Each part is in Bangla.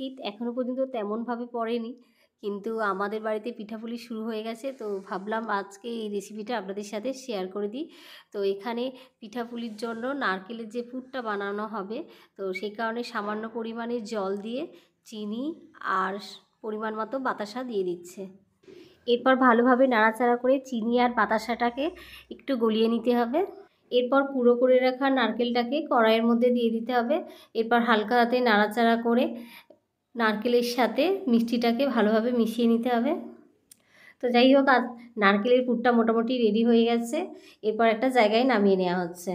শীত এখনও পর্যন্ত তেমনভাবে পড়েনি কিন্তু আমাদের বাড়িতে পিঠাপুলি শুরু হয়ে গেছে তো ভাবলাম আজকে এই রেসিপিটা আপনাদের সাথে শেয়ার করে দিই তো এখানে পিঠাপুলির জন্য নারকেলের যে পুরটা বানানো হবে তো সেই কারণে সামান্য পরিমাণে জল দিয়ে চিনি আর পরিমাণ মতো বাতাসা দিয়ে দিচ্ছে এরপর ভালোভাবে নাড়াচাড়া করে চিনি আর বাতাসাটাকে একটু গলিয়ে নিতে হবে এরপর পুরো করে রাখা নারকেলটাকে কড়াইয়ের মধ্যে দিয়ে দিতে হবে এরপর হালকা হাতে নাড়াচাড়া করে নারকেলের সাথে মিষ্টিটাকে ভালোভাবে মিশিয়ে নিতে হবে তো যাই হোক আর নারকেলের পুরটা মোটামুটি রেডি হয়ে গেছে এরপর একটা জায়গায় নামিয়ে নেওয়া হচ্ছে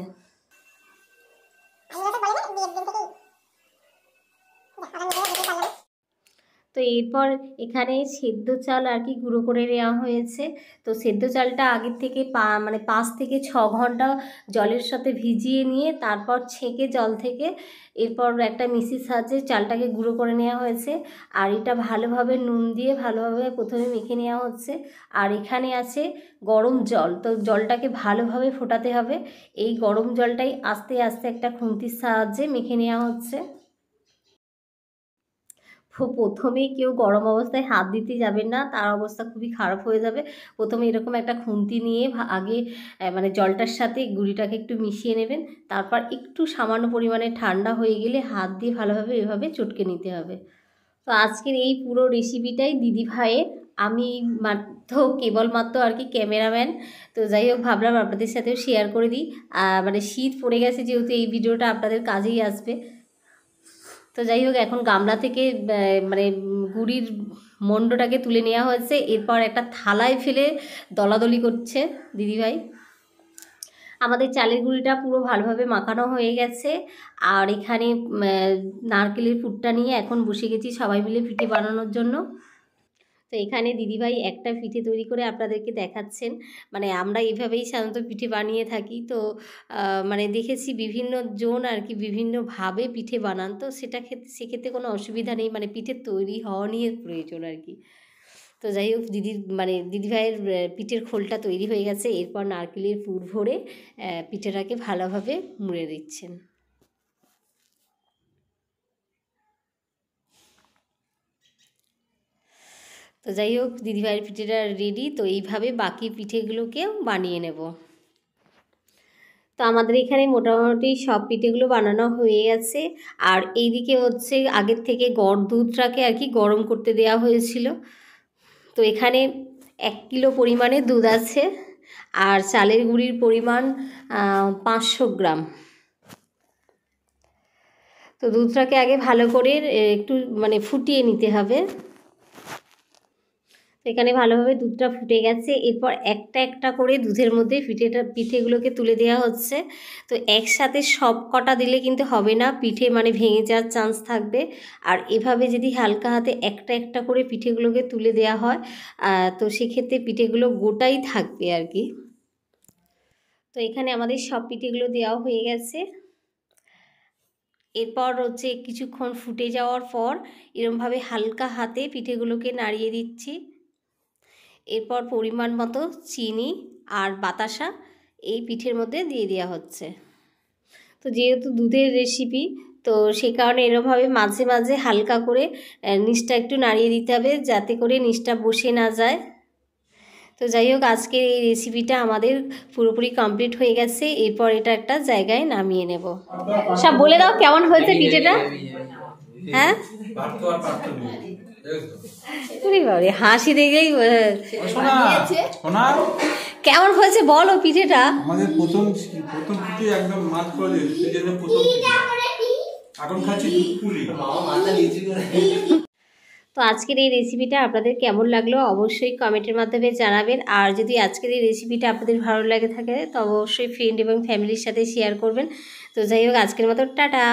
তো এরপর এখানে সেদ্ধ চাল আর কি গুঁড়ো করে নেওয়া হয়েছে তো সেদ্ধ চালটা আগের থেকে পা মানে পাঁচ থেকে ছ ঘন্টা জলের সাথে ভিজিয়ে নিয়ে তারপর ছেঁকে জল থেকে এরপর একটা মিশির সাহায্যে চালটাকে গুঁড়ো করে নেওয়া হয়েছে আর এটা ভালোভাবে নুন দিয়ে ভালোভাবে প্রথমে মেখে নেওয়া হচ্ছে আর এখানে আছে গরম জল তো জলটাকে ভালোভাবে ফোটাতে হবে এই গরম জলটাই আস্তে আস্তে একটা খুন্তির সাহায্যে মেখে নেওয়া হচ্ছে খুব প্রথমেই কেউ গরম অবস্থায় হাত দিতে যাবেন না তার অবস্থা খুবই খারাপ হয়ে যাবে প্রথমে এরকম একটা খুন্তি নিয়ে আগে মানে জলটার সাথে গুড়িটাকে একটু মিশিয়ে নেবেন তারপর একটু সামান্য পরিমাণে ঠান্ডা হয়ে গেলে হাত দিয়ে ভালোভাবে এভাবে চটকে নিতে হবে তো আজকের এই পুরো রেসিপিটাই দিদি ভাইয়ের আমি মাত্র কেবলমাত্র আর কি ক্যামেরাম্যান তো যাই হোক ভাবলাম আপনাদের সাথেও শেয়ার করে দিই মানে শীত পড়ে গেছে যেহেতু এই ভিডিওটা আপনাদের কাজেই আসবে তো যাই হোক এখন গামলা থেকে মানে গুড়ির মণ্ডটাকে তুলে নেওয়া হয়েছে এরপর একটা থালায় ফেলে দলাদলি করছে দিদিভাই আমাদের চালের গুঁড়িটা পুরো ভালোভাবে মাখানো হয়ে গেছে আর এখানে নারকেলের ফুটটা নিয়ে এখন বসে গেছি সবাই মিলে পিঠে বানানোর জন্য তো এখানে দিদিভাই একটা পিঠে তৈরি করে আপনাদেরকে দেখাচ্ছেন মানে আমরা এইভাবেই সাধারণত পিঠে বানিয়ে থাকি তো মানে দেখেছি বিভিন্ন জন আর কি বিভিন্নভাবে পিঠে বানান তো সেটা ক্ষেত্রে সেক্ষেত্রে কোনো অসুবিধা নেই মানে পিঠে তৈরি হওয়া নিয়ে প্রয়োজন আর কি তো যাই হোক দিদির মানে দিদিভাইয়ের পিঠের খোলটা তৈরি হয়ে গেছে এরপর নারকেলের পুর ভরে পিঠেটাকে ভালোভাবে মুড়ে দিচ্ছেন তো যাই হোক দিদিভাইয়ের পিঠেটা রেডি তো এইভাবে বাকি পিঠেগুলোকেও বানিয়ে নেব তো আমাদের এখানে মোটামুটি সব পিঠেগুলো বানানো হয়ে গেছে আর এইদিকে হচ্ছে আগের থেকে গড় দুধটাকে আর কি গরম করতে দেওয়া হয়েছিল তো এখানে এক কিলো পরিমাণে দুধ আছে আর চালের গুঁড়ির পরিমাণ পাঁচশো গ্রাম তো দুধটাকে আগে ভালো করে একটু মানে ফুটিয়ে নিতে হবে তো এখানে ভালোভাবে দুধটা ফুটে গেছে এরপর একটা একটা করে দুধের মধ্যে পিঠেটা পিঠেগুলোকে তুলে দেওয়া হচ্ছে তো একসাথে সব কটা দিলে কিন্তু হবে না পিঠে মানে ভেঙে যাওয়ার চান্স থাকবে আর এভাবে যদি হালকা হাতে একটা একটা করে পিঠেগুলোকে তুলে দেওয়া হয় তো সেক্ষেত্রে পিঠেগুলো গোটাই থাকবে আর কি তো এখানে আমাদের সব পিঠেগুলো দেওয়া হয়ে গেছে এরপর হচ্ছে কিছুক্ষণ ফুটে যাওয়ার পর এরমভাবে হালকা হাতে পিঠেগুলোকে নাড়িয়ে দিচ্ছি এরপর পরিমাণ মতো চিনি আর বাতাসা এই পিঠের মধ্যে দিয়ে দেওয়া হচ্ছে তো যেহেতু দুধের রেসিপি তো সে কারণে এরমভাবে মাঝে মাঝে হালকা করে নিচটা একটু নাড়িয়ে দিতে হবে যাতে করে নিচটা বসে না যায় তো যাই হোক আজকের এই রেসিপিটা আমাদের পুরোপুরি কমপ্লিট হয়ে গেছে এরপর এটা একটা জায়গায় নামিয়ে নেব সব বলে দাও কেমন হয়েছে পিঠেটা হ্যাঁ হাসি দেখেই কেমন হয়েছে বলো পিঠেটা আমাদের প্রথম প্রথম পিঠে একদম মাছ তো আজকের এই রেসিপিটা আপনাদের কেমন লাগলো অবশ্যই কমেন্টের মাধ্যমে জানাবেন আর যদি আজকের এই রেসিপিটা আপনাদের ভালো লাগে থাকে তো অবশ্যই ফ্রেন্ড এবং ফ্যামিলির সাথে শেয়ার করবেন তো যাই হোক আজকের মতো টাটা